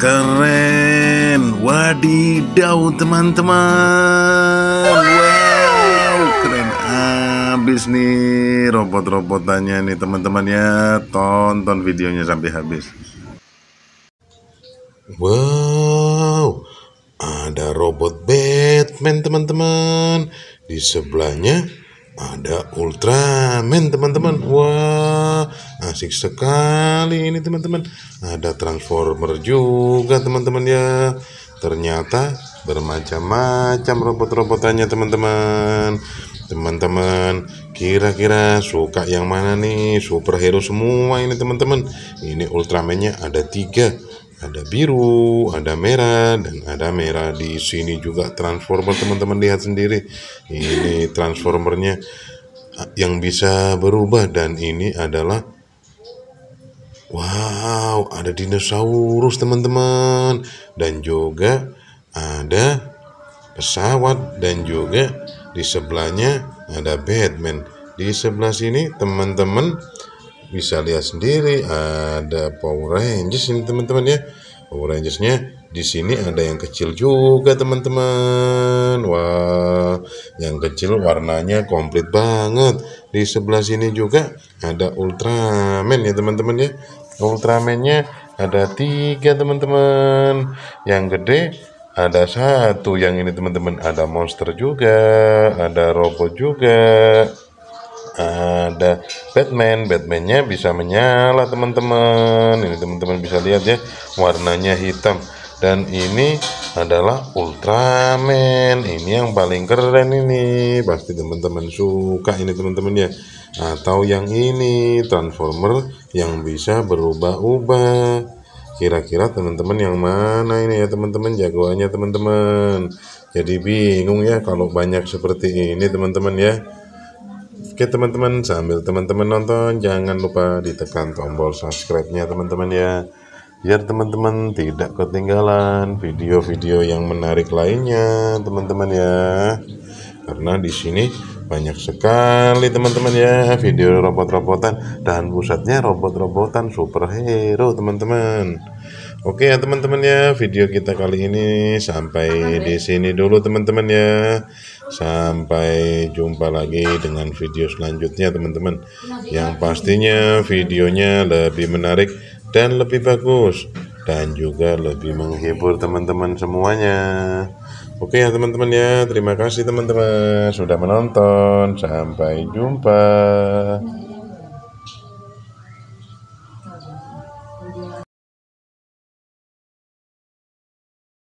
Keren, wadidaw teman-teman. Wow, keren abis nih robot-robotannya nih teman-teman ya. Tonton videonya sampai habis. Wow, ada robot Batman teman-teman. Di sebelahnya ada Ultraman teman-teman wah asik sekali ini teman-teman ada Transformer juga teman-teman ya ternyata bermacam-macam robot-robotannya teman-teman teman-teman kira-kira suka yang mana nih superhero semua ini teman-teman ini Ultramannya ada tiga ada biru, ada merah, dan ada merah di sini juga transformer teman-teman lihat sendiri. Ini transformernya yang bisa berubah dan ini adalah wow, ada dinosaurus teman-teman dan juga ada pesawat dan juga di sebelahnya ada Batman. Di sebelah sini teman-teman bisa lihat sendiri ada Power Rangers ini teman-teman ya Power Rangersnya di sini ada yang kecil juga teman-teman wah yang kecil warnanya komplit banget di sebelah sini juga ada Ultraman ya teman-teman ya Ultramannya ada tiga teman-teman yang gede ada satu yang ini teman-teman ada monster juga ada robot juga ada Batman Batmannya bisa menyala teman-teman ini teman-teman bisa lihat ya warnanya hitam dan ini adalah Ultraman ini yang paling keren ini pasti teman-teman suka ini teman-teman ya atau yang ini Transformer yang bisa berubah-ubah kira-kira teman-teman yang mana ini ya teman-teman jagoannya teman-teman jadi bingung ya kalau banyak seperti ini teman-teman ya Oke teman-teman, sambil teman-teman nonton jangan lupa ditekan tombol subscribe-nya teman-teman ya. Biar teman-teman tidak ketinggalan video-video yang menarik lainnya teman-teman ya. Karena di sini banyak sekali teman-teman ya video robot-robotan dan pusatnya robot-robotan superhero teman-teman oke ya teman-teman ya video kita kali ini sampai di sini dulu teman-teman ya sampai jumpa lagi dengan video selanjutnya teman-teman yang pastinya videonya lebih menarik dan lebih bagus dan juga lebih menghibur teman-teman semuanya. Oke ya teman-teman ya, terima kasih teman-teman sudah menonton. Sampai jumpa.